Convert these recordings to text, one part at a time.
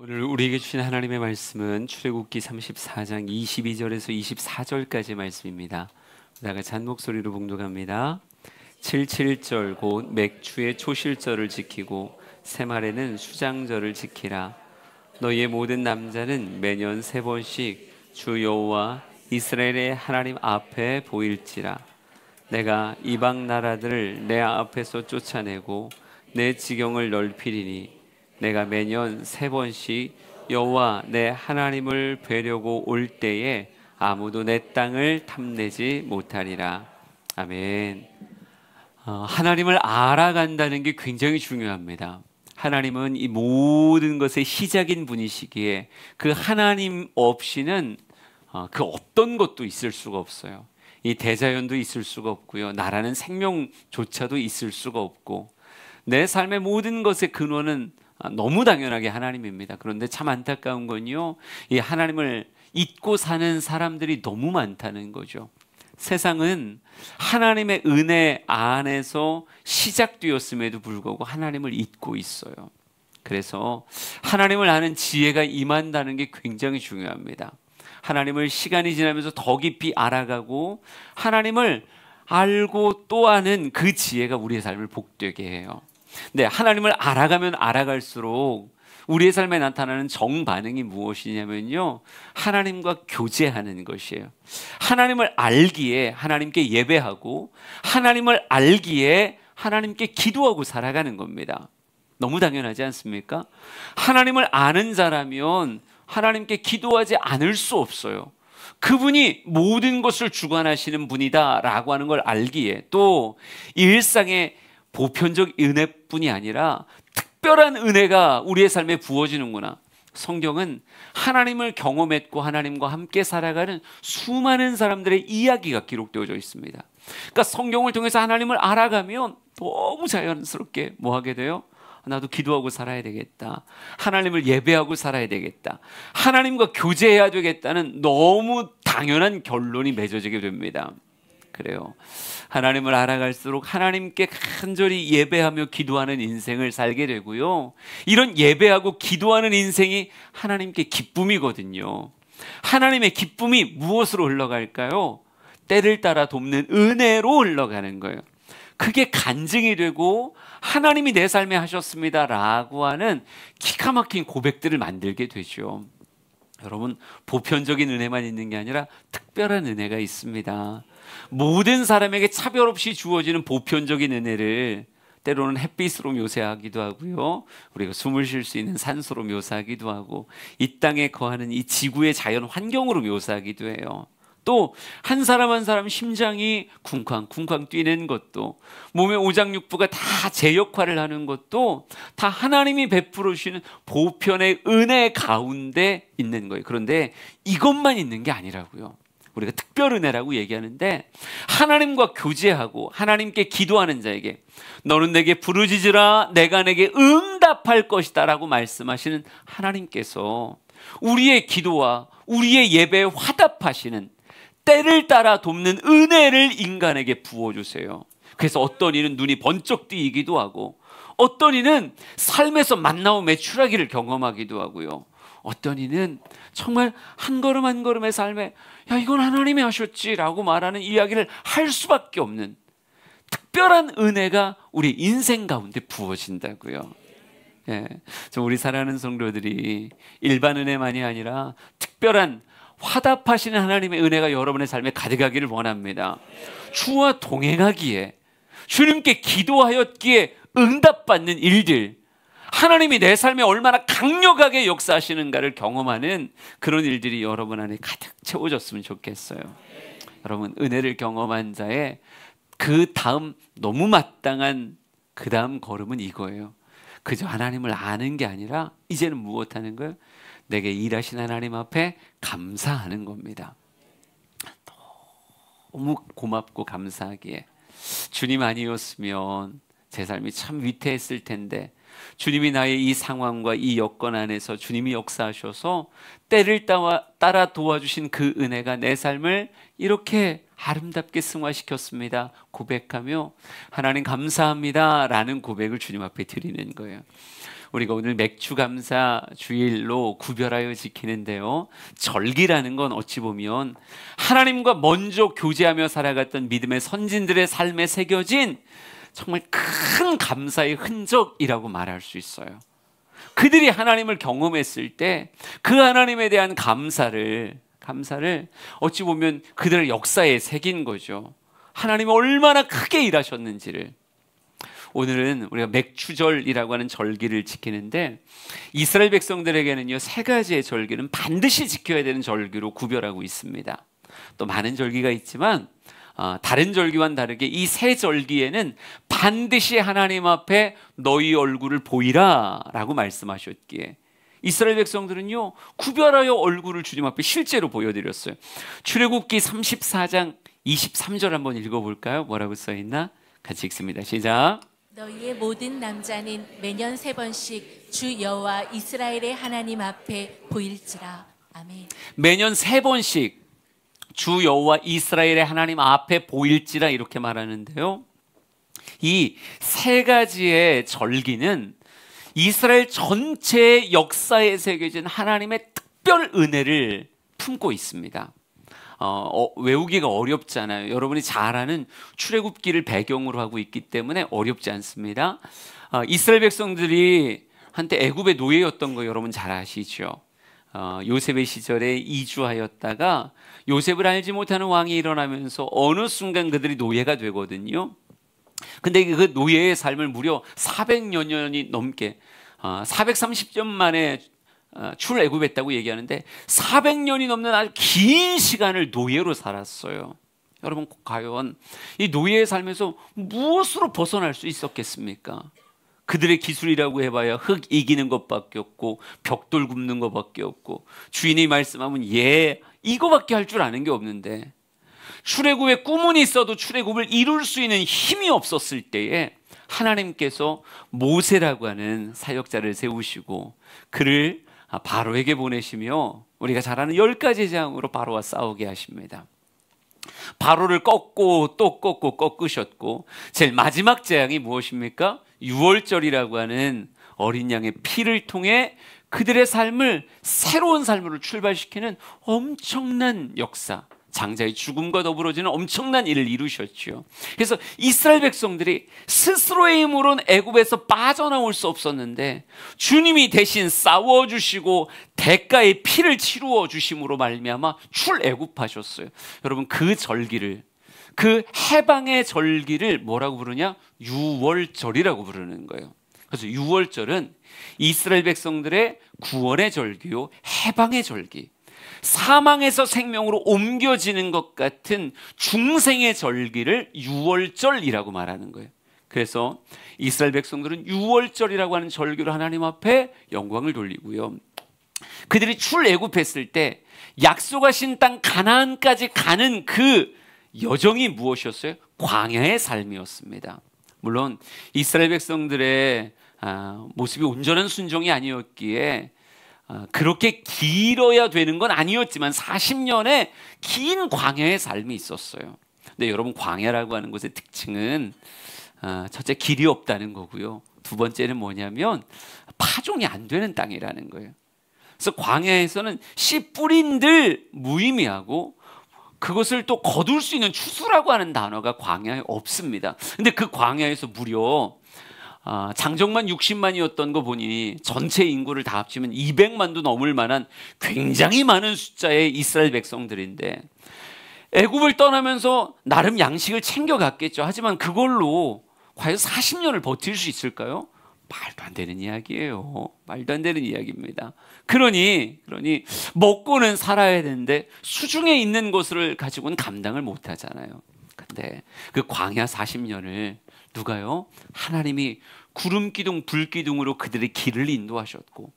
오늘 우리에게 주신 하나님의 말씀은 출애굽기 34장 22절에서 24절까지 말씀입니다. 다 같이 목소리로 봉독합니다. 77절 곧 맥추의 초실절을 지키고 세말에는 수장절을 지키라. 너희의 모든 남자는 매년 세 번씩 주 여호와 이스라엘의 하나님 앞에 보일지라. 내가 이방 나라들을 내 앞에서 쫓아내고 내 지경을 넓히리니 내가 매년 세 번씩 여호와 내 하나님을 뵈려고 올 때에 아무도 내 땅을 탐내지 못하리라. 아멘. 어, 하나님을 알아간다는 게 굉장히 중요합니다. 하나님은 이 모든 것의 시작인 분이시기에 그 하나님 없이는 어, 그 어떤 것도 있을 수가 없어요. 이 대자연도 있을 수가 없고요. 나라는 생명조차도 있을 수가 없고 내 삶의 모든 것의 근원은 아, 너무 당연하게 하나님입니다. 그런데 참 안타까운 건요. 이 하나님을 잊고 사는 사람들이 너무 많다는 거죠. 세상은 하나님의 은혜 안에서 시작되었음에도 불구하고 하나님을 잊고 있어요. 그래서 하나님을 아는 지혜가 임한다는 게 굉장히 중요합니다. 하나님을 시간이 지나면서 더 깊이 알아가고 하나님을 알고 또 아는 그 지혜가 우리의 삶을 복되게 해요. 근 네, 하나님을 알아가면 알아갈수록 우리의 삶에 나타나는 정반응이 무엇이냐면요. 하나님과 교제하는 것이에요. 하나님을 알기에 하나님께 예배하고 하나님을 알기에 하나님께 기도하고 살아가는 겁니다. 너무 당연하지 않습니까? 하나님을 아는 자라면 하나님께 기도하지 않을 수 없어요. 그분이 모든 것을 주관하시는 분이다라고 하는 걸 알기에 또 일상의 보편적 은혜 뿐이 아니라 특별한 은혜가 우리의 삶에 부어지는구나. 성경은 하나님을 경험했고 하나님과 함께 살아가는 수많은 사람들의 이야기가 기록되어져 있습니다. 그러니까 성경을 통해서 하나님을 알아가면 너무 자연스럽게 뭐 하게 돼요? 나도 기도하고 살아야 되겠다. 하나님을 예배하고 살아야 되겠다. 하나님과 교제해야 되겠다는 너무 당연한 결론이 맺어지게 됩니다. 그래요. 하나님을 알아갈수록 하나님께 간절히 예배하며 기도하는 인생을 살게 되고요. 이런 예배하고 기도하는 인생이 하나님께 기쁨이거든요. 하나님의 기쁨이 무엇으로 흘러갈까요? 때를 따라 돕는 은혜로 흘러가는 거예요. 그게 간증이 되고 하나님이 내 삶에 하셨습니다라고 하는 기가 막힌 고백들을 만들게 되죠. 여러분 보편적인 은혜만 있는 게 아니라 특별한 은혜가 있습니다. 모든 사람에게 차별 없이 주어지는 보편적인 은혜를 때로는 햇빛으로 묘사하기도 하고요. 우리가 숨을 쉴 수 있는 산소로 묘사하기도 하고 이 땅에 거하는 이 지구의 자연 환경으로 묘사하기도 해요. 또 한 사람 한 사람 심장이 쿵쾅쿵쾅 뛰는 것도 몸의 오장육부가 다 제 역할을 하는 것도 다 하나님이 베풀어 주시는 보편의 은혜 가운데 있는 거예요. 그런데 이것만 있는 게 아니라고요. 우리가 특별 은혜라고 얘기하는데 하나님과 교제하고 하나님께 기도하는 자에게 너는 내게 부르짖으라 내가 내게 응답할 것이다라고 말씀하시는 하나님께서 우리의 기도와 우리의 예배에 화답하시는 때를 따라 돕는 은혜를 인간에게 부어 주세요. 그래서 어떤 이는 눈이 번쩍 뜨기도 하고 어떤 이는 삶에서 만나움의 추락기를 경험하기도 하고요. 어떤 이는 정말 한 걸음 한 걸음의 삶에 야 이건 하나님이 하셨지라고 말하는 이야기를 할 수밖에 없는 특별한 은혜가 우리 인생 가운데 부어진다고요. 예, 저 우리 사랑하는 성도들이 일반 은혜만이 아니라 특별한 화답하시는 하나님의 은혜가 여러분의 삶에 가득하기를 원합니다. 주와 동행하기에 주님께 기도하였기에 응답받는 일들 하나님이 내 삶에 얼마나 강력하게 역사하시는가를 경험하는 그런 일들이 여러분 안에 가득 채워졌으면 좋겠어요. 여러분 은혜를 경험한 자의 그 다음 너무 마땅한 그 다음 걸음은 이거예요. 그저 하나님을 아는 게 아니라 이제는 무엇 하는 거예요? 내게 일하신 하나님 앞에 감사하는 겁니다. 너무 고맙고 감사하기에 주님 아니었으면 제 삶이 참 위태했을 텐데 주님이 나의 이 상황과 이 여건 안에서 주님이 역사하셔서 때를 따라 도와주신 그 은혜가 내 삶을 이렇게 아름답게 승화시켰습니다. 고백하며 하나님 감사합니다. 라는 고백을 주님 앞에 드리는 거예요. 우리가 오늘 맥주 감사 주일로 구별하여 지키는데요. 절기라는 건 어찌 보면 하나님과 먼저 교제하며 살아갔던 믿음의 선진들의 삶에 새겨진 정말 큰 감사의 흔적이라고 말할 수 있어요. 그들이 하나님을 경험했을 때 그 하나님에 대한 감사를 감사를 어찌 보면 그들의 역사에 새긴 거죠. 하나님이 얼마나 크게 일하셨는지를 오늘은 우리가 맥추절이라고 하는 절기를 지키는데 이스라엘 백성들에게는요 세 가지의 절기는 반드시 지켜야 되는 절기로 구별하고 있습니다. 또 많은 절기가 있지만 아, 다른 절기와는 다르게 이 세 절기에는 반드시 하나님 앞에 너희 얼굴을 보이라라고 말씀하셨기에 이스라엘 백성들은요 구별하여 얼굴을 주님 앞에 실제로 보여드렸어요. 출애굽기 34장 23절 한번 읽어볼까요? 뭐라고 써있나? 같이 읽습니다. 시작. 너희의 모든 남자는 매년 세 번씩 주 여호와 이스라엘의 하나님 앞에 보일지라. 아멘. 매년 세 번씩 주 여호와 이스라엘의 하나님 앞에 보일지라 이렇게 말하는데요. 이 세 가지의 절기는 이스라엘 전체의 역사에 새겨진 하나님의 특별 은혜를 품고 있습니다. 어, 어, 외우기가 어렵잖아요. 여러분이 잘 아는 출애굽기를 배경으로 하고 있기 때문에 어렵지 않습니다. 어, 이스라엘 백성들이 한때 애굽의 노예였던 거 여러분 잘 아시죠? 어, 요셉의 시절에 이주하였다가 요셉을 알지 못하는 왕이 일어나면서 어느 순간 그들이 노예가 되거든요. 근데 그 노예의 삶을 무려 4 0 0 년이 넘게 어, 430년 만에 어, 출애굽했다고 얘기하는데 400년이 넘는 아주 긴 시간을 노예로 살았어요. 여러분 과연 이 노예의 삶에서 무엇으로 벗어날 수 있었겠습니까? 그들의 기술이라고 해봐야 흙 이기는 것밖에 없고 벽돌 굽는 것밖에 없고 주인이 말씀하면 예 이거밖에 할 줄 아는 게 없는데 출애굽의 꿈은 있어도 출애굽을 이룰 수 있는 힘이 없었을 때에 하나님께서 모세라고 하는 사역자를 세우시고 그를 바로에게 보내시며 우리가 잘 아는 열 가지 장으로 바로와 싸우게 하십니다. 바로를 꺾고 또 꺾고 꺾으셨고 제일 마지막 재앙이 무엇입니까? 유월절이라고 하는 어린 양의 피를 통해 그들의 삶을 새로운 삶으로 출발시키는 엄청난 역사, 장자의 죽음과 더불어지는 엄청난 일을 이루셨지요. 그래서 이스라엘 백성들이 스스로의 힘으로는 애굽에서 빠져나올 수 없었는데 주님이 대신 싸워 주시고 대가의 피를 치루어 주심으로 말미암아 출애굽하셨어요. 여러분 그 절기를 그 해방의 절기를 뭐라고 부르냐? 유월절이라고 부르는 거예요. 그래서 유월절은 이스라엘 백성들의 구원의 절기요, 해방의 절기. 사망에서 생명으로 옮겨지는 것 같은 중생의 절기를 유월절이라고 말하는 거예요. 그래서 이스라엘 백성들은 유월절이라고 하는 절기로 하나님 앞에 영광을 돌리고요. 그들이 출애굽했을 때 약속하신 땅 가나안까지 가는 그 여정이 무엇이었어요? 광야의 삶이었습니다. 물론 이스라엘 백성들의 아, 모습이 온전한 순종이 아니었기에 아, 그렇게 길어야 되는 건 아니었지만 40년의 긴 광야의 삶이 있었어요. 근데 여러분 광야라고 하는 곳의 특징은 아, 첫째 길이 없다는 거고요. 두 번째는 뭐냐면 파종이 안 되는 땅이라는 거예요. 그래서 광야에서는 씨 뿌린들 무의미하고 그것을 또 거둘 수 있는 추수라고 하는 단어가 광야에 없습니다. 근데 그 광야에서 무려 아, 장정만 60만이었던 거 보니 전체 인구를 다 합치면 200만도 넘을 만한 굉장히 많은 숫자의 이스라엘 백성들인데 애굽을 떠나면서 나름 양식을 챙겨갔겠죠. 하지만 그걸로 과연 40년을 버틸 수 있을까요? 말도 안 되는 이야기예요. 말도 안 되는 이야기입니다. 그러니 그러니 먹고는 살아야 되는데 수중에 있는 것을 가지고는 감당을 못 하잖아요. 근데 그 광야 40년을 누가요? 하나님이 구름 기둥 불 기둥으로 그들의 길을 인도하셨고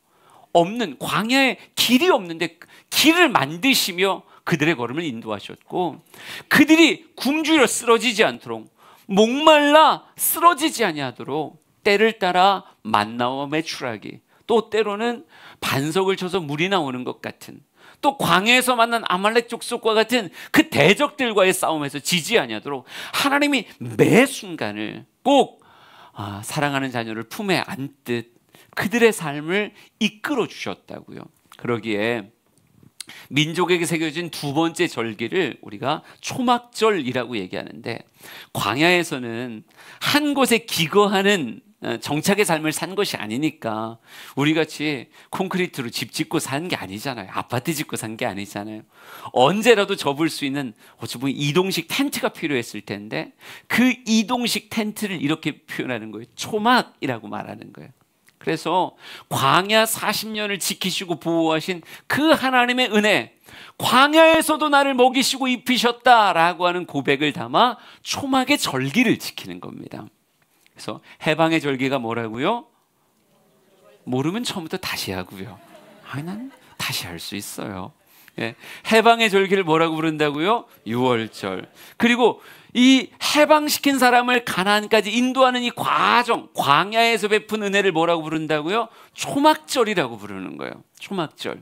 없는 광야에 길이 없는데 길을 만드시며 그들의 걸음을 인도하셨고 그들이 굶주려 쓰러지지 않도록 목말라 쓰러지지 아니하도록 때를 따라 만나와 매출하기 또 때로는 반석을 쳐서 물이 나오는 것 같은 또 광해에서 만난 아말렉 족속과 같은 그 대적들과의 싸움에서 지지 아니하도록 하나님이 매 순간을 꼭 아, 사랑하는 자녀를 품에 안듯 그들의 삶을 이끌어 주셨다고요. 그러기에 민족에게 새겨진 두 번째 절기를 우리가 초막절이라고 얘기하는데 광야에서는 한 곳에 기거하는 어, 정착의 삶을 산 것이 아니니까 우리 같이 콘크리트로 집 짓고 산 게 아니잖아요. 아파트 짓고 산 게 아니잖아요. 언제라도 접을 수 있는 어찌 보면 이동식 텐트가 필요했을 텐데 그 이동식 텐트를 이렇게 표현하는 거예요. 초막이라고 말하는 거예요. 그래서 광야 40년을 지키시고 보호하신 그 하나님의 은혜, 광야에서도 나를 먹이시고 입히셨다라고 하는 고백을 담아 초막의 절기를 지키는 겁니다. 그래서 해방의 절기가 뭐라고요? 모르면 처음부터 다시 하고요. 아니 난 다시 할 수 있어요. 예, 해방의 절기를 뭐라고 부른다고요? 유월절. 그리고 이 해방시킨 사람을 가나안까지 인도하는 이 과정, 광야에서 베푼 은혜를 뭐라고 부른다고요? 초막절이라고 부르는 거예요. 초막절.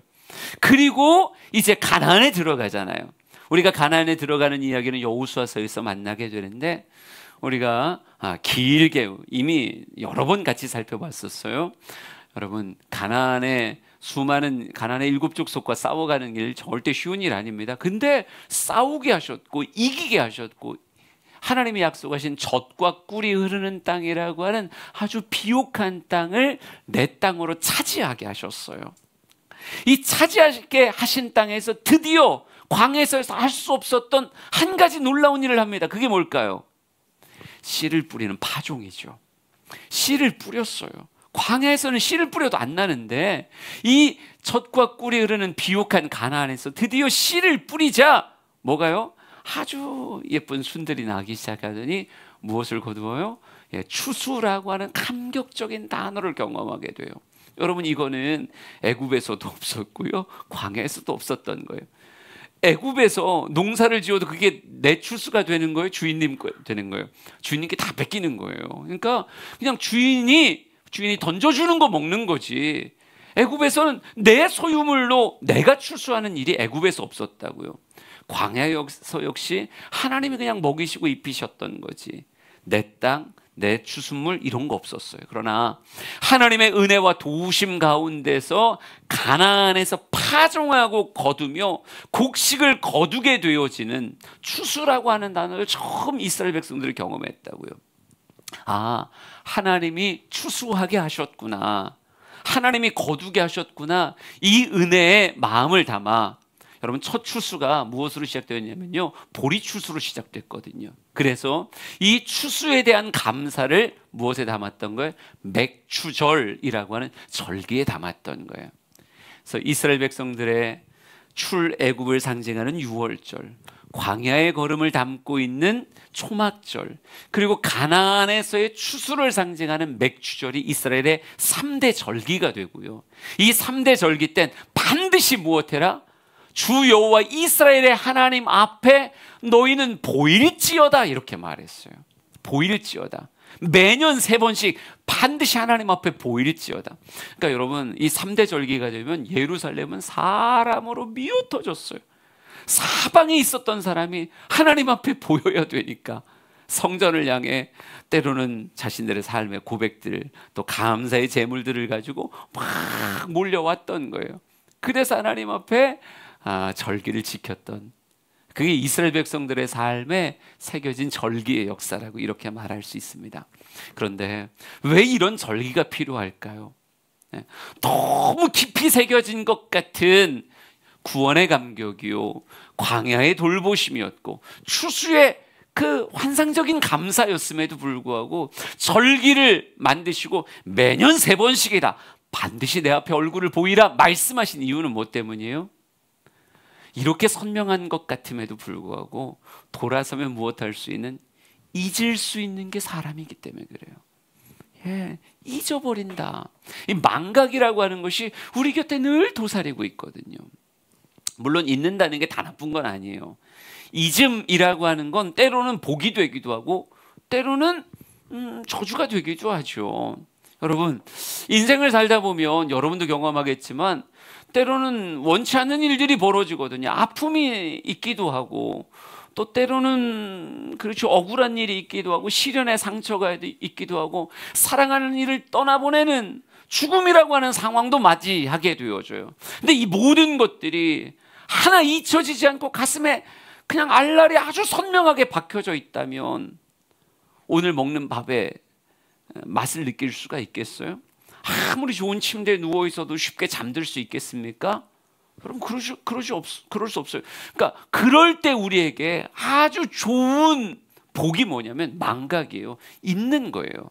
그리고 이제 가나안에 들어가잖아요. 우리가 가나안에 들어가는 이야기는 여호수아서에서 만나게 되는데 우리가 길게 아, 이미 여러 번 같이 살펴봤었어요. 여러분 가나안의 수많은 가나안의 일곱 족속과 싸워가는 길 절대 쉬운 일 아닙니다. 근데 싸우게 하셨고 이기게 하셨고 하나님이 약속하신 젖과 꿀이 흐르는 땅이라고 하는 아주 비옥한 땅을 내 땅으로 차지하게 하셨어요. 이 차지하게 하신 땅에서 드디어 광해서에서 할 수 없었던 한 가지 놀라운 일을 합니다. 그게 뭘까요? 씨를 뿌리는 파종이죠. 씨를 뿌렸어요. 광야에서는 씨를 뿌려도 안 나는데 이 젖과 꿀이 흐르는 비옥한 가나안에서 드디어 씨를 뿌리자 뭐가요? 아주 예쁜 순들이 나기 시작하더니 무엇을 거두어요? 예, 추수라고 하는 감격적인 단어를 경험하게 돼요. 여러분 이거는 애굽에서도 없었고요. 광야에서도 없었던 거예요. 애굽에서 농사를 지어도 그게 내 출수가 되는 거예요. 주인님 거, 되는 거예요. 주인님께 다 뺏기는 거예요. 그러니까 그냥 주인이 주인이 던져주는 거 먹는 거지. 애굽에서는 내 소유물로 내가 출수하는 일이 애굽에서 없었다고요. 광야에서 역시 하나님이 그냥 먹이시고 입히셨던 거지. 내 땅, 내 추순물 이런 거 없었어요. 그러나 하나님의 은혜와 도우심 가운데서 가나안에서 파종하고 거두며 곡식을 거두게 되어지는 추수라고 하는 단어를 처음 이스라엘 백성들이 경험했다고요. 아, 하나님이 추수하게 하셨구나. 하나님이 거두게 하셨구나. 이 은혜에 마음을 담아 여러분 첫 추수가 무엇으로 시작되었냐면요. 보리 추수로 시작됐거든요. 그래서 이 추수에 대한 감사를 무엇에 담았던 거예요? 맥추절이라고 하는 절기에 담았던 거예요. 그래서 이스라엘 백성들의 출애굽을 상징하는 6월절, 광야의 걸음을 담고 있는 초막절, 그리고 가나안에서의 추수를 상징하는 맥추절이 이스라엘의 3대 절기가 되고요. 이 3대 절기 땐 반드시 무엇해라? 주 여호와 이스라엘의 하나님 앞에 너희는 보일지어다 이렇게 말했어요. 보일지어다. 매년 세 번씩 반드시 하나님 앞에 보일지어다. 그러니까 여러분 이 3대 절기가 되면 예루살렘은 사람으로 미어터졌어요. 사방에 있었던 사람이 하나님 앞에 보여야 되니까 성전을 향해 때로는 자신들의 삶의 고백들 또 감사의 재물들을 가지고 막 몰려왔던 거예요. 그래서 하나님 앞에 아, 절기를 지켰던 그게 이스라엘 백성들의 삶에 새겨진 절기의 역사라고 이렇게 말할 수 있습니다. 그런데 왜 이런 절기가 필요할까요? 네. 너무 깊이 새겨진 것 같은 구원의 감격이요, 광야의 돌보심이었고 추수의 그 환상적인 감사였음에도 불구하고 절기를 만드시고 매년 세 번씩이다 반드시 내 앞에 얼굴을 보이라 말씀하신 이유는 뭐 때문이에요? 이렇게 선명한 것 같음에도 불구하고 돌아서면 무엇할 수 있는 잊을 수 있는 게 사람이기 때문에 그래요. 예, 잊어버린다. 이 망각이라고 하는 것이 우리 곁에 늘 도사리고 있거든요. 물론 잊는다는 게 다 나쁜 건 아니에요. 잊음이라고 하는 건 때로는 복이 되기도 하고 때로는 음, 저주가 되기도 하죠. 여러분 인생을 살다 보면 여러분도 경험하겠지만 때로는 원치 않는 일들이 벌어지거든요. 아픔이 있기도 하고 또 때로는 그렇죠 억울한 일이 있기도 하고 시련의 상처가 있기도 하고 사랑하는 일을 떠나보내는 죽음이라고 하는 상황도 맞이하게 되어져요. 근데 이 모든 것들이 하나 잊혀지지 않고 가슴에 그냥 알랄이 아주 선명하게 박혀져 있다면 오늘 먹는 밥에 맛을 느낄 수가 있겠어요? 아무리 좋은 침대에 누워 있어도 쉽게 잠들 수 있겠습니까? 여러 그럴 수, 그럴 수 없, 그럴 수 없어요. 그러니까 그럴 때 우리에게 아주 좋은 복이 뭐냐면 망각이에요. 있는 거예요.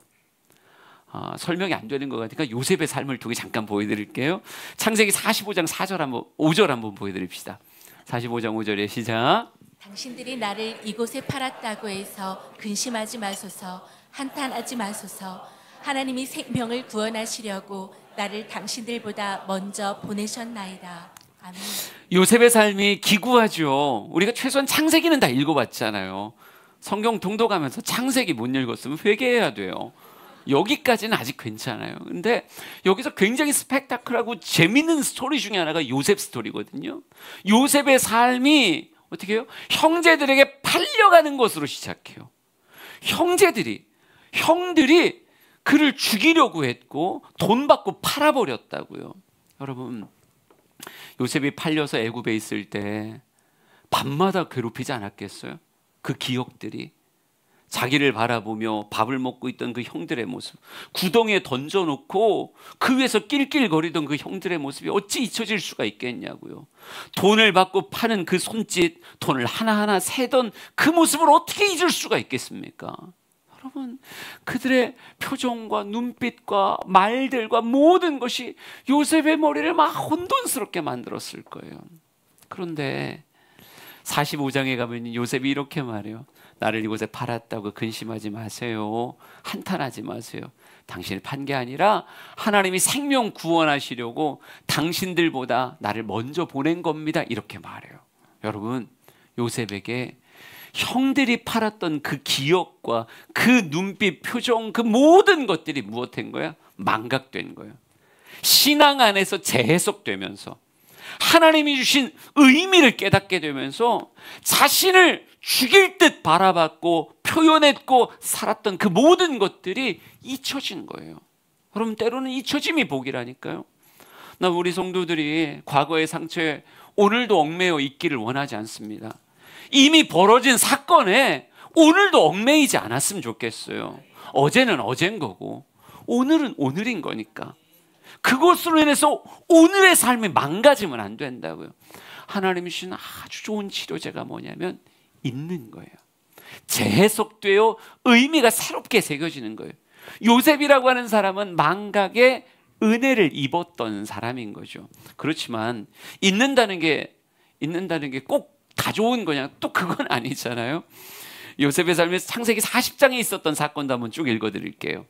아, 설명이 안 되는 것 같으니까 요셉의 삶을 통해 잠깐 보여드릴게요. 창세기 45장 4절 한번 5절 한번 보여드립시다. 45장 5절의 시작. 당신들이 나를 이곳에 팔았다고 해서 근심하지 마소서 한탄하지 마소서 하나님이 생명을 구원하시려고 나를 당신들보다 먼저 보내셨나이다. 아멘. 요셉의 삶이 기구하죠. 우리가 최소한 창세기는 다 읽어봤잖아요. 성경 통독하면서 창세기 못 읽었으면 회개해야 돼요. 여기까지는 아직 괜찮아요. 근데 여기서 굉장히 스펙타클하고 재밌는 스토리 중에 하나가 요셉 스토리거든요. 요셉의 삶이 어떻게 해요? 형제들에게 팔려가는 것으로 시작해요. 형제들이, 형들이 그를 죽이려고 했고 돈 받고 팔아버렸다고요. 여러분 요셉이 팔려서 애굽에 있을 때 밤마다 괴롭히지 않았겠어요? 그 기억들이 자기를 바라보며 밥을 먹고 있던 그 형들의 모습, 구덩이에 던져놓고 그 위에서 낄낄거리던 그 형들의 모습이 어찌 잊혀질 수가 있겠냐고요. 돈을 받고 파는 그 손짓, 돈을 하나하나 세던 그 모습을 어떻게 잊을 수가 있겠습니까? 여러분 그들의 표정과 눈빛과 말들과 모든 것이 요셉의 머리를 막 혼돈스럽게 만들었을 거예요. 그런데 45장에 가면 요셉이 이렇게 말해요. 나를 이곳에 팔았다고 근심하지 마세요. 한탄하지 마세요. 당신을 판 게 아니라 하나님이 생명 구원하시려고 당신들보다 나를 먼저 보낸 겁니다. 이렇게 말해요. 여러분, 요셉에게 형들이 팔았던 그 기억과 그 눈빛, 표정, 그 모든 것들이 무엇된 거야? 망각된 거야. 신앙 안에서 재해석되면서 하나님이 주신 의미를 깨닫게 되면서 자신을 죽일 듯 바라봤고 표현했고 살았던 그 모든 것들이 잊혀진 거예요. 그럼 때로는 잊혀짐이 복이라니까요. 나 우리 성도들이 과거의 상처에 오늘도 얽매여 있기를 원하지 않습니다. 이미 벌어진 사건에 오늘도 얽매이지 않았으면 좋겠어요. 어제는 어젠 거고 오늘은 오늘인 거니까. 그것으로 인해서 오늘의 삶이 망가지면 안 된다고요. 하나님이 주신 아주 좋은 치료제가 뭐냐면 있는 거예요. 재해석되어 의미가 새롭게 새겨지는 거예요. 요셉이라고 하는 사람은 망각의 은혜를 입었던 사람인 거죠. 그렇지만 있는다는 게 있는다는 게꼭 다 좋은 거냐? 또 그건 아니잖아요. 요셉의 삶에서 창세기 40장에 있었던 사건도 한번 쭉 읽어드릴게요.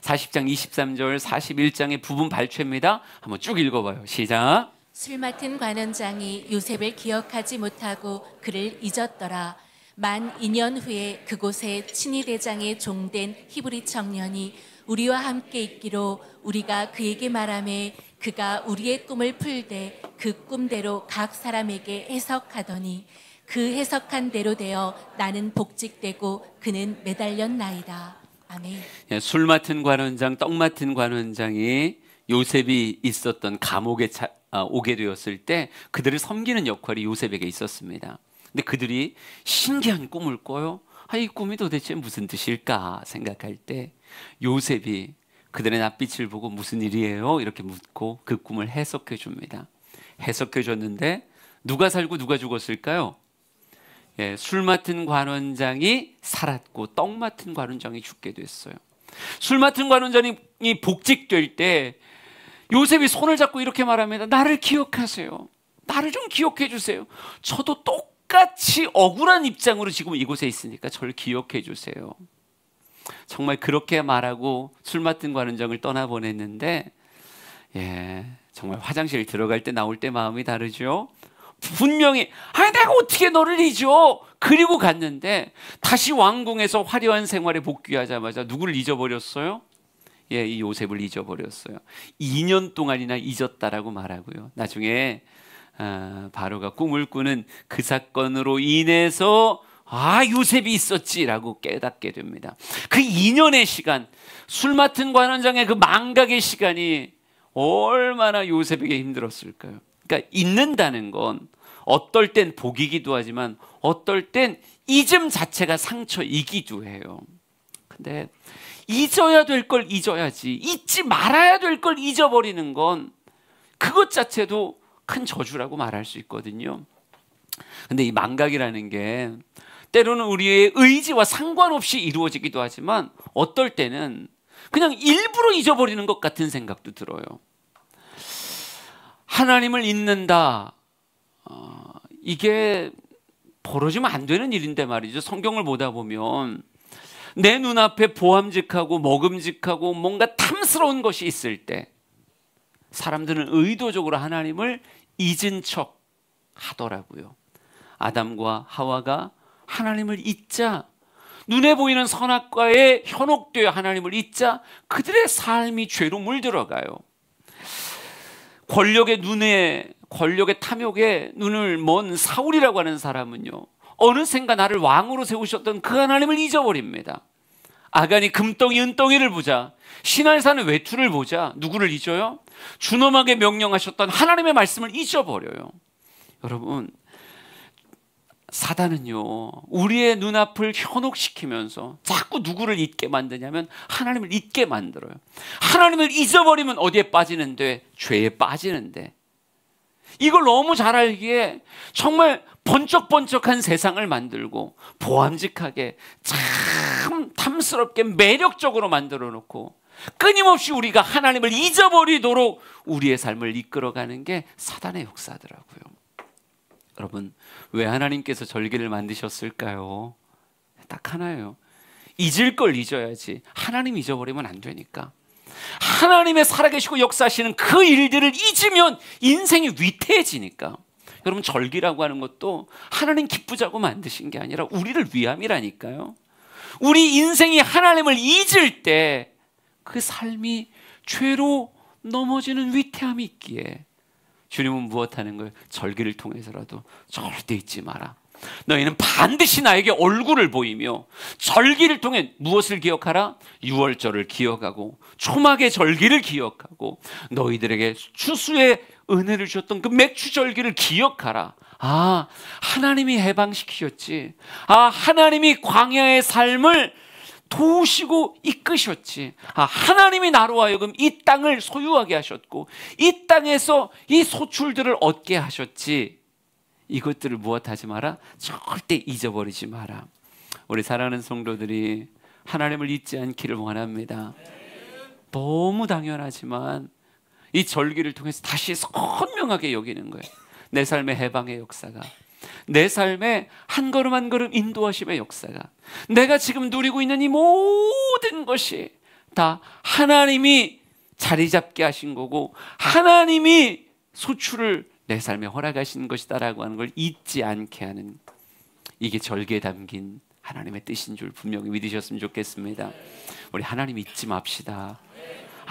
40장 23절 41장의 부분 발췌입니다. 한번 쭉 읽어봐요. 시작. 술 맡은 관원장이 요셉을 기억하지 못하고 그를 잊었더라. 만 2년 후에 그곳에 친위 대장에 종된 히브리 청년이 우리와 함께 있기로 우리가 그에게 말하매 그가 우리의 꿈을 풀되 그 꿈대로 각 사람에게 해석하더니 그 해석한 대로 되어 나는 복직되고 그는 매달렸나이다. 아멘. 예, 술 맡은 관원장, 떡 맡은 관원장이 요셉이 있었던 감옥에 차, 아, 오게 되었을 때 그들을 섬기는 역할이 요셉에게 있었습니다. 근데 그들이 신기한 꿈을 꿔요. 아, 이 꿈이 도대체 무슨 뜻일까 생각할 때 요셉이 그들의 낯빛을 보고 무슨 일이에요? 이렇게 묻고 그 꿈을 해석해 줍니다. 해석해 줬는데 누가 살고 누가 죽었을까요? 예, 술 맡은 관원장이 살았고 떡 맡은 관원장이 죽게 됐어요. 술 맡은 관원장이 복직될 때 요셉이 손을 잡고 이렇게 말합니다. 나를 기억하세요. 나를 좀 기억해 주세요. 저도 똑같이 억울한 입장으로 지금 이곳에 있으니까 저를 기억해 주세요. 정말 그렇게 말하고 술 맡은 관원장을 떠나보냈는데 예, 정말 화장실 들어갈 때 나올 때 마음이 다르죠. 분명히 아 내가 어떻게 너를 잊어? 그리고 갔는데 다시 왕궁에서 화려한 생활에 복귀하자마자 누구를 잊어버렸어요? 예, 이 요셉을 잊어버렸어요. 2년 동안이나 잊었다라고 말하고요. 나중에 아, 바로가 꿈을 꾸는 그 사건으로 인해서 아, 요셉이 있었지라고 깨닫게 됩니다. 그 2년의 시간, 술 맡은 관원장의 그 망각의 시간이 얼마나 요셉에게 힘들었을까요? 그러니까 있는다는 건 어떨 땐 복이기도 하지만 어떨 땐 잊음 자체가 상처이기도 해요. 근데 잊어야 될 걸 잊어야지. 잊지 말아야 될 걸 잊어버리는 건 그것 자체도 큰 저주라고 말할 수 있거든요. 근데 이 망각이라는 게 때로는 우리의 의지와 상관없이 이루어지기도 하지만 어떨 때는 그냥 일부러 잊어버리는 것 같은 생각도 들어요. 하나님을 잊는다. 어, 이게 벌어지면 안 되는 일인데 말이죠. 성경을 보다 보면 내 눈앞에 보함직하고 먹음직하고 뭔가 탐스러운 것이 있을 때 사람들은 의도적으로 하나님을 잊은 척 하더라고요. 아담과 하와가 하나님을 잊자 눈에 보이는 선악과에 현혹되어 하나님을 잊자 그들의 삶이 죄로 물들어가요. 권력의 눈에 권력의 탐욕에 눈을 먼 사울이라고 하는 사람은요. 어느샌가 나를 왕으로 세우셨던 그 하나님을 잊어버립니다. 아가이 금덩이 은덩이를 보자 신할사는 외투를 보자 누구를 잊어요? 준엄하게 명령하셨던 하나님의 말씀을 잊어버려요. 여러분 사단은요, 우리의 눈앞을 현혹시키면서 자꾸 누구를 잊게 만드냐면 하나님을 잊게 만들어요. 하나님을 잊어버리면 어디에 빠지는데? 죄에 빠지는데. 이걸 너무 잘 알기에 정말 번쩍번쩍한 세상을 만들고 보암직하게 참 탐스럽게 매력적으로 만들어 놓고 끊임없이 우리가 하나님을 잊어버리도록 우리의 삶을 이끌어가는 게 사단의 역사더라고요. 여러분, 왜 하나님께서 절기를 만드셨을까요? 딱 하나예요. 잊을 걸 잊어야지. 하나님 잊어버리면 안 되니까. 하나님의 살아계시고 역사하시는 그 일들을 잊으면 인생이 위태해지니까. 여러분, 절기라고 하는 것도 하나님 기쁘자고 만드신 게 아니라 우리를 위함이라니까요. 우리 인생이 하나님을 잊을 때 그 삶이 죄로 넘어지는 위태함이 있기에 주님은 무엇하는 거예요? 절기를 통해서라도 절대 잊지 마라. 너희는 반드시 나에게 얼굴을 보이며 절기를 통해 무엇을 기억하라? 유월절을 기억하고 초막의 절기를 기억하고 너희들에게 추수의 은혜를 주었던 그 맥추 절기를 기억하라. 아, 하나님이 해방시키셨지. 아, 하나님이 광야의 삶을 도우시고 이끄셨지. 아, 하나님이 나로 하여금 이 땅을 소유하게 하셨고, 이 땅에서 이 소출들을 얻게 하셨지. 이것들을 무엇하지 마라? 절대 잊어버리지 마라. 우리 사랑하는 성도들이 하나님을 잊지 않기를 원합니다. 너무 당연하지만 이 절기를 통해서 다시 선명하게 여기는 거예요. 내 삶의 해방의 역사가. 내 삶에 한 걸음 한 걸음 인도하심의 역사가 내가 지금 누리고 있는 이 모든 것이 다 하나님이 자리 잡게 하신 거고 하나님이 소출을 내 삶에 허락하신 것이다라고 하는 걸 잊지 않게 하는 이게 절기 담긴 하나님의 뜻인 줄 분명히 믿으셨으면 좋겠습니다. 우리 하나님 잊지 맙시다.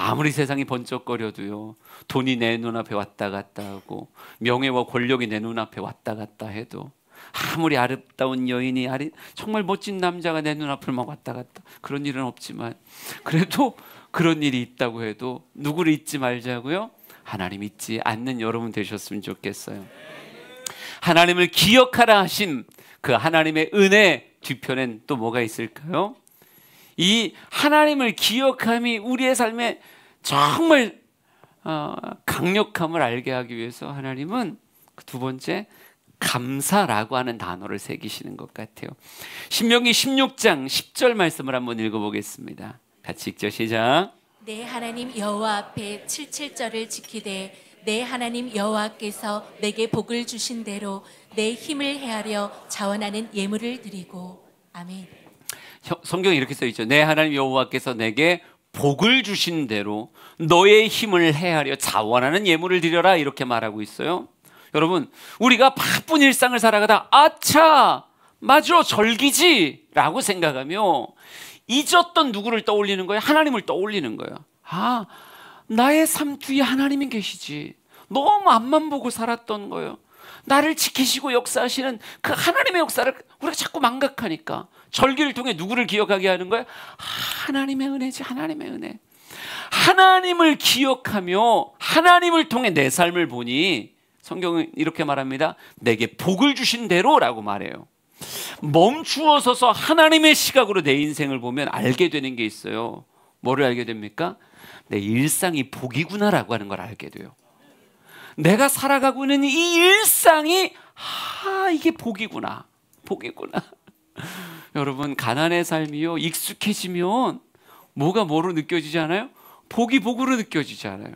아무리 세상이 번쩍거려도요. 돈이 내 눈앞에 왔다 갔다 하고 명예와 권력이 내 눈앞에 왔다 갔다 해도 아무리 아름다운 여인이 정말 멋진 남자가 내 눈앞을 막 왔다 갔다 그런 일은 없지만 그래도 그런 일이 있다고 해도 누구를 잊지 말자고요. 하나님 잊지 않는 여러분 되셨으면 좋겠어요. 하나님을 기억하라 하신그 하나님의 은혜 뒤편엔 또 뭐가 있을까요? 이 하나님을 기억함이 우리의 삶에 정말 어, 강력함을 알게 하기 위해서 하나님은 그 두 번째 감사라고 하는 단어를 새기시는 것 같아요. 신명기 16장 10절 말씀을 한번 읽어보겠습니다. 같이 읽죠. 시작. 내 하나님 여호와 앞에 77절을 지키되 내 하나님 여호와께서 내게 복을 주신 대로 내 힘을 헤아려 자원하는 예물을 드리고 아멘. 성경에 이렇게 써 있죠. 내 하나님 여호와께서 내게 복을 주신 대로 너의 힘을 헤아려 자원하는 예물을 드려라 이렇게 말하고 있어요. 여러분, 우리가 바쁜 일상을 살아가다 아차 맞아 절기지라고 생각하며 잊었던 누구를 떠올리는 거예요? 하나님을 떠올리는 거예요. 아, 나의 삶 뒤에 하나님이 계시지. 너무 앞만 보고 살았던 거예요. 나를 지키시고 역사하시는 그 하나님의 역사를 우리가 자꾸 망각하니까 절기를 통해 누구를 기억하게 하는 거야? 하나님의 은혜지, 하나님의 은혜. 하나님을 기억하며 하나님을 통해 내 삶을 보니 성경은 이렇게 말합니다. 내게 복을 주신 대로라고 말해요. 멈추어 서서 하나님의 시각으로 내 인생을 보면 알게 되는 게 있어요. 뭐를 알게 됩니까? 내 일상이 복이구나라고 하는 걸 알게 돼요. 내가 살아가고 있는 이 일상이 아 이게 복이구나. 복이구나. 여러분 가난의 삶이요 익숙해지면 뭐가 뭐로 느껴지지 않아요? 복이 복으로 느껴지지 않아요.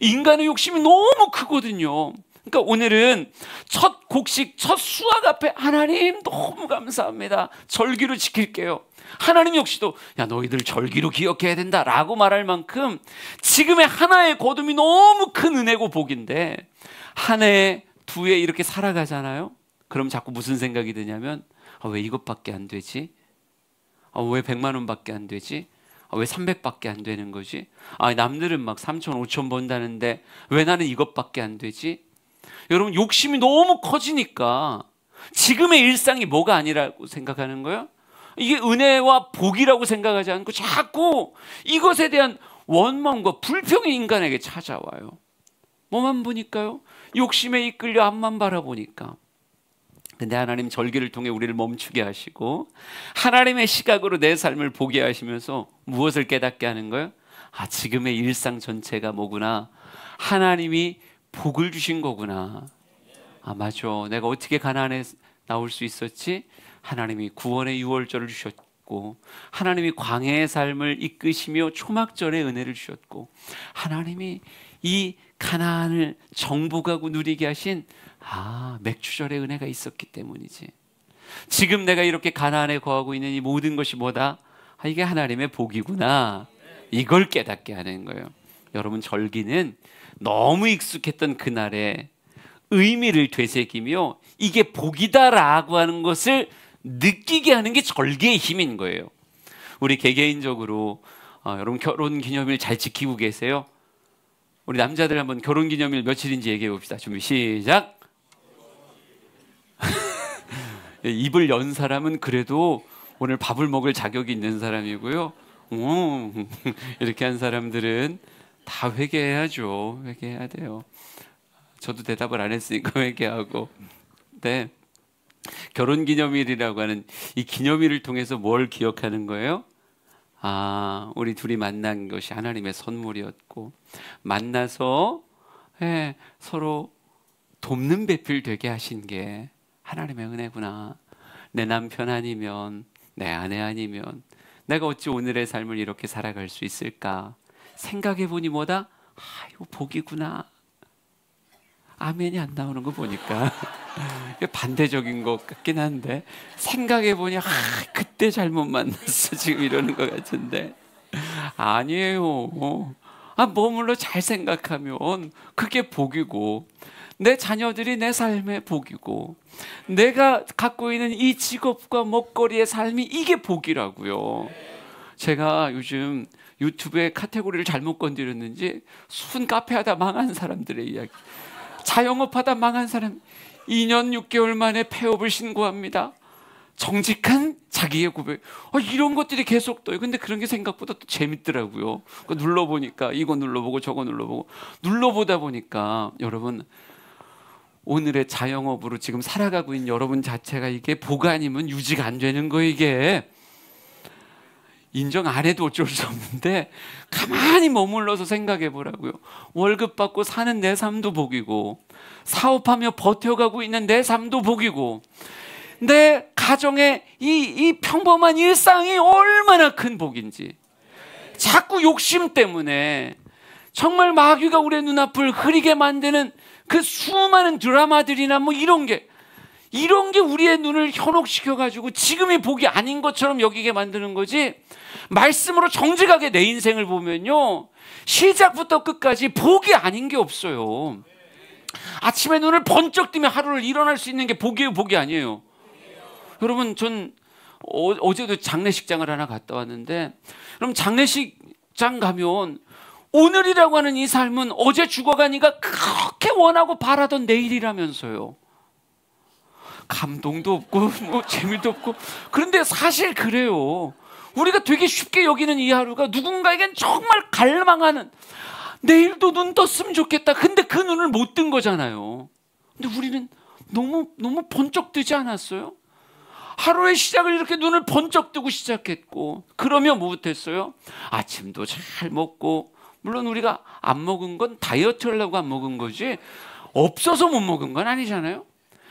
인간의 욕심이 너무 크거든요. 그러니까 오늘은 첫 곡식, 첫 수학 앞에 하나님 너무 감사합니다. 절기로 지킬게요. 하나님 역시도 야 너희들 절기로 기억해야 된다라고 말할 만큼 지금의 하나의 거둠이 너무 큰 은혜고 복인데 한 해, 두 해 이렇게 살아가잖아요. 그럼 자꾸 무슨 생각이 드냐면 아, 왜 이것밖에 안 되지? 아, 왜 100만 원밖에 안 되지? 아, 왜 300밖에 안 되는 거지? 아, 남들은 막 3천, 5천 번다는데 왜 나는 이것밖에 안 되지? 여러분 욕심이 너무 커지니까 지금의 일상이 뭐가 아니라고 생각하는 거예요? 이게 은혜와 복이라고 생각하지 않고 자꾸 이것에 대한 원망과 불평이 인간에게 찾아와요. 뭐만 보니까요? 욕심에 이끌려 앞만 바라보니까. 근데 하나님 절기를 통해 우리를 멈추게 하시고 하나님의 시각으로 내 삶을 보게 하시면서 무엇을 깨닫게 하는 거예요? 아, 지금의 일상 전체가 뭐구나. 하나님이 복을 주신 거구나. 아, 맞아. 내가 어떻게 가난에 나올 수 있었지? 하나님이 구원의 유월절을 주셨고 하나님이 광해의 삶을 이끄시며 초막절의 은혜를 주셨고 하나님이 이 가난을 정복하고 누리게 하신 아, 맥추절의 은혜가 있었기 때문이지. 지금 내가 이렇게 가난에 거하고 있는 이 모든 것이 뭐다? 아, 이게 하나님의 복이구나. 이걸 깨닫게 하는 거예요. 여러분 절기는 너무 익숙했던 그날의 의미를 되새기며 이게 복이다라고 하는 것을 느끼게 하는 게 절기의 힘인 거예요. 우리 개개인적으로 아, 여러분 결혼 기념일 잘 지키고 계세요? 우리 남자들 한번 결혼 기념일 며칠인지 얘기해 봅시다. 준비 시작. 예, 입을 연 사람은 그래도 오늘 밥을 먹을 자격이 있는 사람이고요. 오, 이렇게 한 사람들은 다 회개해야죠. 회개해야 돼요. 저도 대답을 안 했으니까 회개하고. 네. 결혼 기념일이라고 하는 이 기념일을 통해서 뭘 기억하는 거예요? 아, 우리 둘이 만난 것이 하나님의 선물이었고, 만나서 예, 서로 돕는 배필 되게 하신 게 하나님의 은혜구나. 내 남편 아니면 내 아내 아니면 내가 어찌 오늘의 삶을 이렇게 살아갈 수 있을까? 생각해 보니 뭐다? 아, 이거 복이구나. 아멘이 안 나오는 거 보니까 반대적인 것 같긴 한데 생각해 보니 아, 그때 잘못 만났어 지금 이러는 것 같은데 아니에요. 어. 아 머물러 잘 생각하면 그게 복이고 내 자녀들이 내 삶의 복이고 내가 갖고 있는 이 직업과 먹거리의 삶이 이게 복이라고요. 제가 요즘 유튜브에 카테고리를 잘못 건드렸는지 순 카페하다 망한 사람들의 이야기 자영업하다 망한 사람 2년 6개월 만에 폐업을 신고합니다. 정직한 자기의 고백. 아, 이런 것들이 계속 떠요. 근데 그런 게 생각보다 또 재밌더라고요. 눌러보니까 이거 눌러보고 저거 눌러보고 눌러보다 보니까 여러분 오늘의 자영업으로 지금 살아가고 있는 여러분 자체가 이게 보관이면 유지가 안 되는 거 이게 인정 안 해도 어쩔 수 없는데 가만히 머물러서 생각해 보라고요. 월급 받고 사는 내 삶도 복이고 사업하며 버텨가고 있는 내 삶도 복이고 내 가정의 이, 이 평범한 일상이 얼마나 큰 복인지 자꾸 욕심 때문에 정말 마귀가 우리 눈앞을 흐리게 만드는 그 수많은 드라마들이나 뭐 이런 게 이런 게 우리의 눈을 현혹시켜 가지고 지금이 복이 아닌 것처럼 여기게 만드는 거지. 말씀으로 정직하게 내 인생을 보면요. 시작부터 끝까지 복이 아닌 게 없어요. 아침에 눈을 번쩍 뜨며 하루를 일어날 수 있는 게 복이에요, 복이 아니에요. 여러분 전 어, 제도 장례식장을 하나 갔다 왔는데 그럼 장례식장 가면 오늘이라고 하는 이 삶은 어제 죽어가니까 그렇게 원하고 바라던 내일이라면서요. 감동도 없고 뭐 재미도 없고 그런데 사실 그래요. 우리가 되게 쉽게 여기는 이 하루가 누군가에겐 정말 갈망하는 내일도 눈 떴으면 좋겠다. 근데 그 눈을 못 뜬 거잖아요. 근데 우리는 너무 너무 번쩍 뜨지 않았어요? 하루의 시작을 이렇게 눈을 번쩍 뜨고 시작했고 그러면못했어요 뭐 아침도 잘 먹고 물론 우리가 안 먹은 건 다이어트하려고 안 먹은 거지 없어서 못 먹은 건 아니잖아요.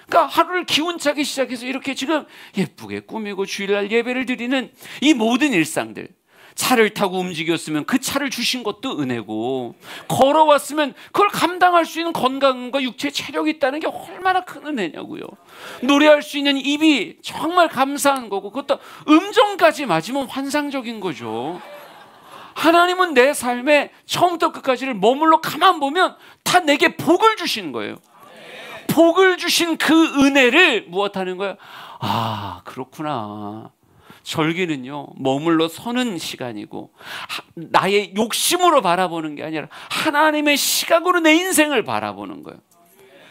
그러니까 하루를 기운차게 시작해서 이렇게 지금 예쁘게 꾸미고 주일날 예배를 드리는 이 모든 일상들. 차를 타고 움직였으면 그 차를 주신 것도 은혜고 걸어왔으면 그걸 감당할 수 있는 건강과 육체 체력이 있다는 게 얼마나 큰 은혜냐고요. 노래할 수 있는 입이 정말 감사한 거고 그것도 음정까지 맞으면 환상적인 거죠. 하나님은 내 삶에 처음부터 끝까지를 머물러 가만 보면 다 내게 복을 주시는 거예요. 복을 주신 그 은혜를 무엇하는 거예요? 아, 그렇구나. 절기는요, 머물러 서는 시간이고, 하, 나의 욕심으로 바라보는 게 아니라 하나님의 시각으로 내 인생을 바라보는 거예요.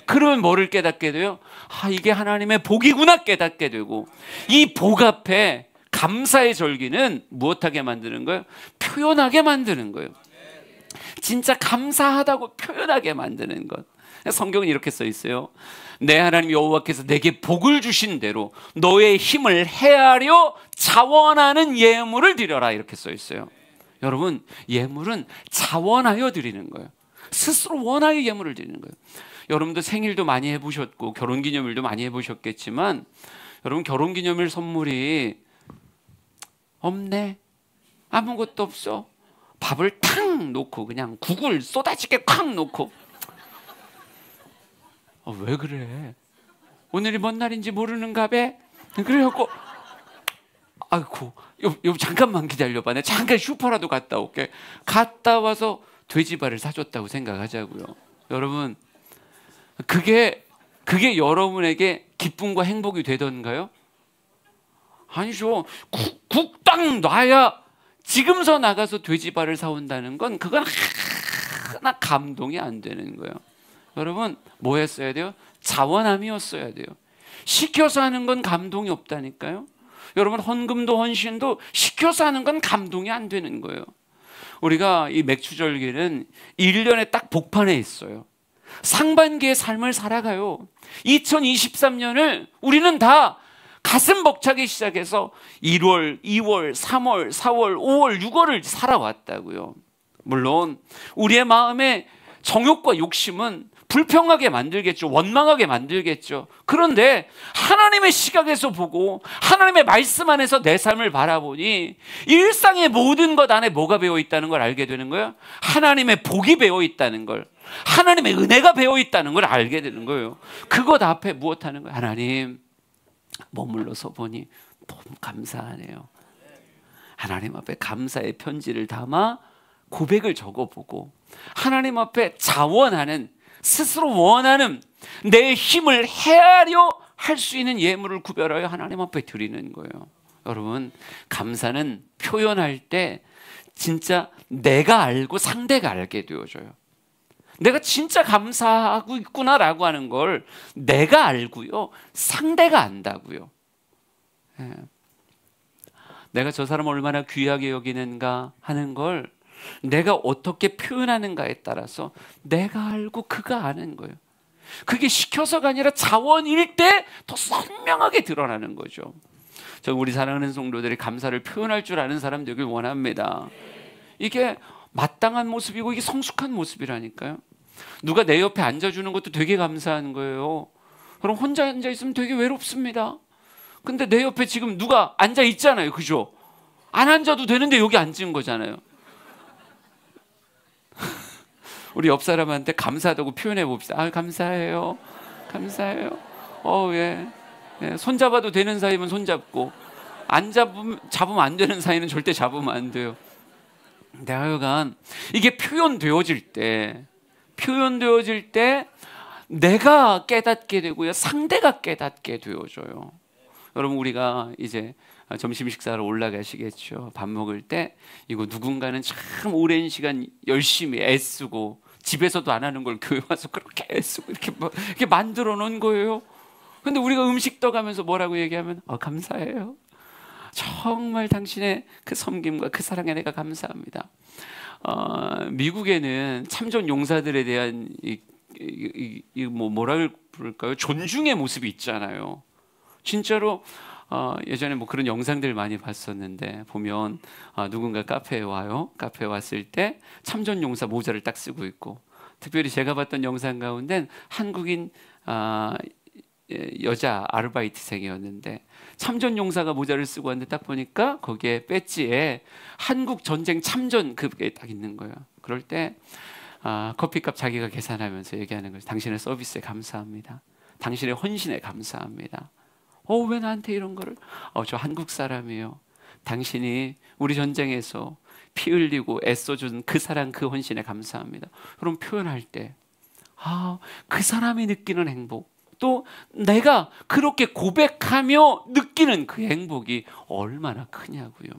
그러면 뭐를 깨닫게 돼요? 아, 이게 하나님의 복이구나 깨닫게 되고, 이 복 앞에 감사의 절기는 무엇하게 만드는 거예요? 표현하게 만드는 거예요. 진짜 감사하다고 표현하게 만드는 것. 성경은 이렇게 써 있어요. 내 하나님 여호와께서 내게 복을 주신 대로 너의 힘을 헤아려 자원하는 예물을 드려라 이렇게 써 있어요. 여러분 예물은 자원하여 드리는 거예요. 스스로 원하여 예물을 드리는 거예요. 여러분도 생일도 많이 해보셨고 결혼기념일도 많이 해보셨겠지만 여러분 결혼기념일 선물이 없네. 아무것도 없어. 밥을 탕 놓고 그냥 국을 쏟아지게 콱 놓고 어, 왜 그래? 오늘이 뭔 날인지 모르는가배? 그래갖고 아이고 요, 요 잠깐만 기다려봐 내 잠깐 슈퍼라도 갔다 올게 갔다 와서 돼지발을 사줬다고 생각하자고요 여러분 그게 그게 여러분에게 기쁨과 행복이 되던가요? 아니죠. 국, 당 놔야 지금서 나가서 돼지발을 사온다는 건 그건 하나 감동이 안 되는 거예요. 여러분 뭐 했어야 돼요? 자원함이었어야 돼요. 시켜서 하는 건 감동이 없다니까요. 여러분 헌금도 헌신도 시켜서 하는 건 감동이 안 되는 거예요. 우리가 이 맥추절기는 1년에 딱 복판에 있어요. 상반기의 삶을 살아가요. 2023년을 우리는 다 가슴 벅차기 시작해서 1월, 2월, 3월, 4월, 5월, 6월을 살아왔다고요. 물론 우리의 마음에 정욕과 욕심은 불평하게 만들겠죠. 원망하게 만들겠죠. 그런데 하나님의 시각에서 보고 하나님의 말씀 안에서 내 삶을 바라보니 일상의 모든 것 안에 뭐가 배어 있다는 걸 알게 되는 거예요. 하나님의 복이 배어 있다는 걸. 하나님의 은혜가 배어 있다는 걸 알게 되는 거예요. 그것 앞에 무엇 하는 거예요? 하나님, 머물러서 보니 너무 감사하네요. 하나님 앞에 감사의 편지를 담아 고백을 적어보고 하나님 앞에 자원하는 스스로 원하는 내 힘을 헤아려 할 수 있는 예물을 구별하여 하나님 앞에 드리는 거예요. 여러분 감사는 표현할 때 진짜 내가 알고 상대가 알게 되어져요 내가 진짜 감사하고 있구나라고 하는 걸 내가 알고요. 상대가 안다고요. 예. 내가 저 사람 얼마나 귀하게 여기는가 하는 걸 내가 어떻게 표현하는가에 따라서 내가 알고 그가 아는 거예요. 그게 시켜서가 아니라 자원일 때 더 선명하게 드러나는 거죠. 저 우리 사랑하는 성도들이 감사를 표현할 줄 아는 사람 되길 원합니다. 이게 마땅한 모습이고 이게 성숙한 모습이라니까요. 누가 내 옆에 앉아주는 것도 되게 감사한 거예요. 그럼 혼자 앉아 있으면 되게 외롭습니다. 근데 내 옆에 지금 누가 앉아 있잖아요. 그죠? 안 앉아도 되는데 여기 앉은 거잖아요. 우리 옆 사람한테 감사하다고 표현해 봅시다. 아, 감사해요. 감사해요. 어, 예. 예. 손잡아도 되는 사이면 손잡고, 안 잡으면, 잡으면 안 되는 사이는 절대 잡으면 안 돼요. 네, 하여간 이게 표현되어질 때 표현되어질 때 내가 깨닫게 되고요. 상대가 깨닫게 되어줘요. 여러분 우리가 이제 점심 식사를 올라가시겠죠. 밥 먹을 때 이거 누군가는 참 오랜 시간 열심히 애쓰고 집에서도 안 하는 걸 교회 와서 그렇게 애쓰고 이렇게 뭐, 이렇게 만들어 놓은 거예요. 근데 우리가 음식 떠가면서 뭐라고 얘기하면 어, 감사해요. 정말 당신의 그 섬김과 그 사랑에 내가 감사합니다. 어, 미국에는 참좋 용사들에 대한 이, 이, 이, 뭐 뭐라 그럴까요? 존중의 모습이 있잖아요. 진짜로 어, 예전에 뭐 그런 영상들 많이 봤었는데 보면 어, 누군가 카페에 와요. 카페에 왔을 때 참전 용사 모자를 딱 쓰고 있고 특별히 제가 봤던 영상 가운데 한국인 아, 예, 여자 아르바이트생이었는데 참전 용사가 모자를 쓰고 왔는데 딱 보니까 거기에 배지에 한국 전쟁 참전 그게 딱 있는 거예요. 그럴 때 아, 커피값 자기가 계산하면서 얘기하는 거죠. 당신의 서비스에 감사합니다. 당신의 헌신에 감사합니다. 어, 왜 나한테 이런 거를? 어, 저 한국 사람이에요. 당신이 우리 전쟁에서 피 흘리고 애써준 그 사랑, 그 헌신에 감사합니다. 그럼 표현할 때, 아, 그 사람이 느끼는 행복. 또 내가 그렇게 고백하며 느끼는 그 행복이 얼마나 크냐고요.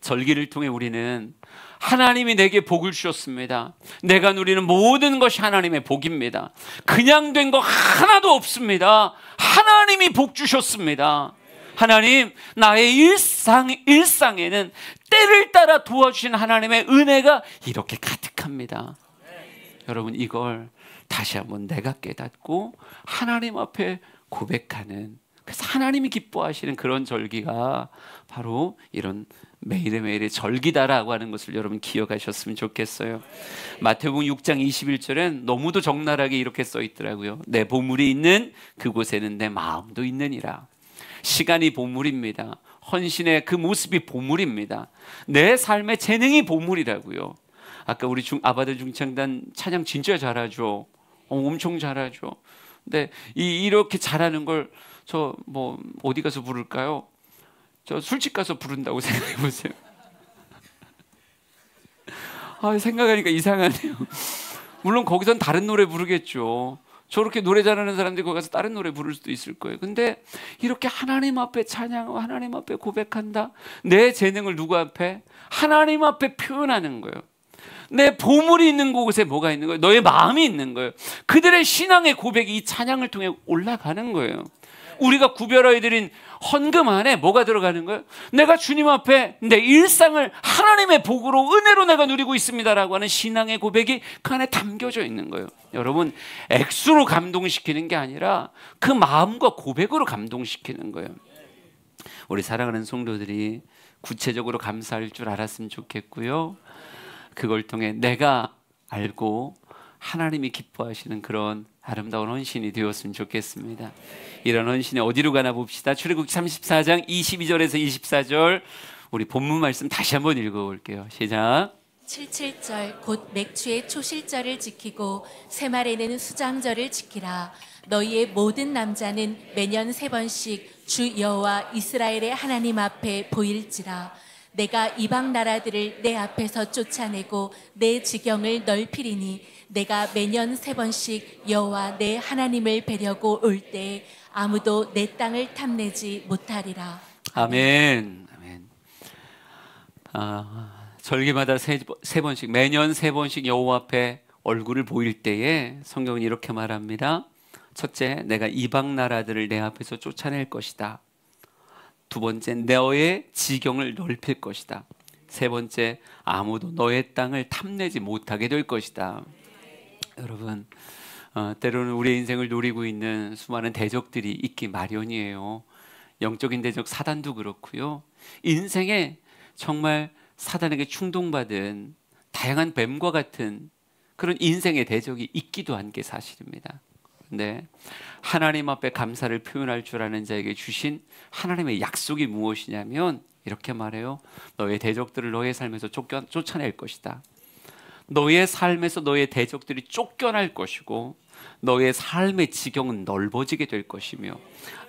절기를 통해 우리는 하나님이 내게 복을 주셨습니다. 내가 누리는 모든 것이 하나님의 복입니다. 그냥 된 거 하나도 없습니다. 하나님이 복 주셨습니다. 하나님, 나의 일상, 일상에는 때를 따라 도와주신 하나님의 은혜가 이렇게 가득합니다. 여러분, 이걸 다시 한번 내가 깨닫고 하나님 앞에 고백하는 그래서 하나님이 기뻐하시는 그런 절기가 바로 이런 매일매일의 절기다라고 하는 것을 여러분 기억하셨으면 좋겠어요. 마태복음 6장 21절엔 너무도 적나라하게 이렇게 써 있더라고요. 내 보물이 있는 그곳에는 내 마음도 있느니라. 시간이 보물입니다. 헌신의 그 모습이 보물입니다. 내 삶의 재능이 보물이라고요. 아까 우리 중 아바드 중창단 찬양 진짜 잘하죠. 어, 엄청 잘하죠. 근데 이, 이렇게 잘하는 걸 저 뭐 어디 가서 부를까요? 저 술집 가서 부른다고 생각해 보세요. 아, 생각하니까 이상하네요. 물론 거기선 다른 노래 부르겠죠. 저렇게 노래 잘하는 사람들이 거기 가서 다른 노래 부를 수도 있을 거예요. 근데 이렇게 하나님 앞에 찬양하고 하나님 앞에 고백한다. 내 재능을 누구 앞에? 하나님 앞에 표현하는 거예요. 내 보물이 있는 곳에 뭐가 있는 거예요? 너의 마음이 있는 거예요. 그들의 신앙의 고백이 이 찬양을 통해 올라가는 거예요. 우리가 구별하여 드린 헌금 안에 뭐가 들어가는 거예요? 내가 주님 앞에 내 일상을 하나님의 복으로 은혜로 내가 누리고 있습니다라고 하는 신앙의 고백이 그 안에 담겨져 있는 거예요. 여러분 액수로 감동시키는 게 아니라 그 마음과 고백으로 감동시키는 거예요. 우리 사랑하는 성도들이 구체적으로 감사할 줄 알았으면 좋겠고요. 그걸 통해 내가 알고 하나님이 기뻐하시는 그런 아름다운 헌신이 되었으면 좋겠습니다. 이런 헌신이 어디로 가나 봅시다. 출애굽 34장 22절에서 24절 우리 본문 말씀 다시 한번 읽어 볼게요. 시작. 77절 곧 맥추의 초실절을 지키고 세말에 는 수장절을 지키라 너희의 모든 남자는 매년 세 번씩 주 여호와 이스라엘의 하나님 앞에 보일지라 내가 이방 나라들을 내 앞에서 쫓아내고 내 지경을 넓히리니 내가 매년 세 번씩 여호와 내 하나님을 뵈려고 올 때 아무도 내 땅을 탐내지 못하리라. 아멘. 아멘. 아, 절기마다 세, 세 번씩 매년 세 번씩 여호와 앞에 얼굴을 보일 때에 성경은 이렇게 말합니다. 첫째, 내가 이방 나라들을 내 앞에서 쫓아낼 것이다. 두 번째 너의 지경을 넓힐 것이다. 세 번째 아무도 너의 땅을 탐내지 못하게 될 것이다. 여러분 어, 때로는 우리의 인생을 노리고 있는 수많은 대적들이 있기 마련이에요. 영적인 대적 사단도 그렇고요. 인생에 정말 사단에게 충동받은 다양한 뱀과 같은 그런 인생의 대적이 있기도 한 게 사실입니다. 네. 하나님 앞에 감사를 표현할 줄 아는 자에게 주신 하나님의 약속이 무엇이냐면 이렇게 말해요. 너의 대적들을 너의 삶에서 쫓겨, 쫓아낼 것이다. 너의 삶에서 너의 대적들이 쫓겨날 것이고 너의 삶의 지경은 넓어지게 될 것이며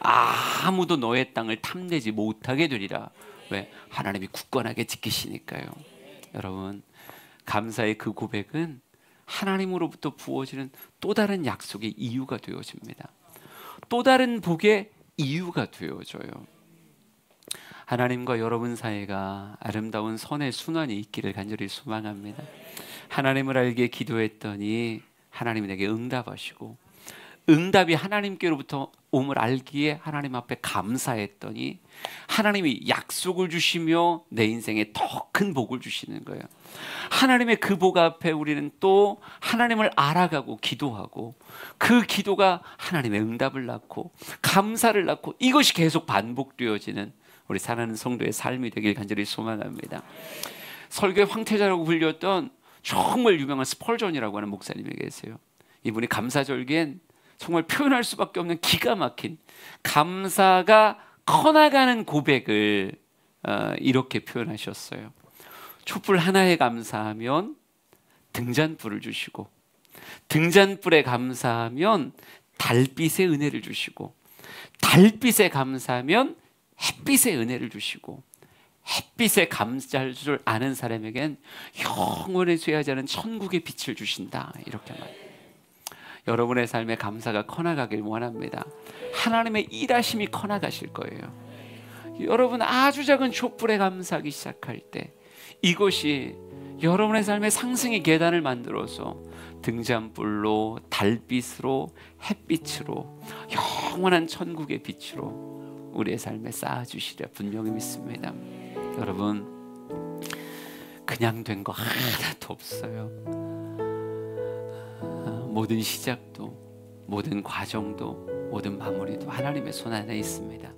아무도 너의 땅을 탐내지 못하게 되리라. 왜? 하나님이 굳건하게 지키시니까요. 여러분, 감사의 그 고백은 하나님으로부터 부어지는 또 다른 약속의 이유가 되어집니다. 또 다른 복의 이유가 되어줘요. 하나님과 여러분 사이가 아름다운 선의 순환이 있기를 간절히 소망합니다. 하나님을 알게 기도했더니 하나님 내게 응답하시고 응답이 하나님께로부터 옴을 알기에 하나님 앞에 감사했더니 하나님이 약속을 주시며 내 인생에 더 큰 복을 주시는 거예요. 하나님의 그 복 앞에 우리는 또 하나님을 알아가고 기도하고 그 기도가 하나님의 응답을 낳고 감사를 낳고 이것이 계속 반복되어지는 우리 사랑하는 성도의 삶이 되길 간절히 소망합니다. 설교의 황태자라고 불렸던 정말 유명한 스펄전이라고 하는 목사님이 계세요. 이분이 감사절기엔 정말 표현할 수밖에 없는 기가 막힌 감사가 커나가는 고백을 어, 이렇게 표현하셨어요. 촛불 하나에 감사하면 등잔불을 주시고 등잔불에 감사하면 달빛의 은혜를 주시고 달빛에 감사하면 햇빛의 은혜를 주시고 햇빛에 감사할 줄 아는 사람에겐 영원히 쇠하지 않은 천국의 빛을 주신다 이렇게 말해요. 여러분의 삶에 감사가 커나가길 원합니다. 하나님의 일하심이 커나가실 거예요. 여러분 아주 작은 촛불에 감사하기 시작할 때 이곳이 여러분의 삶의 상승의 계단을 만들어서 등잔불로 달빛으로 햇빛으로 영원한 천국의 빛으로 우리의 삶에 쌓아주시려 분명히 믿습니다. 여러분 그냥 된 거 하나도 없어요. 모든 시작도 모든 과정도 모든 마무리도 하나님의 손 안에 있습니다.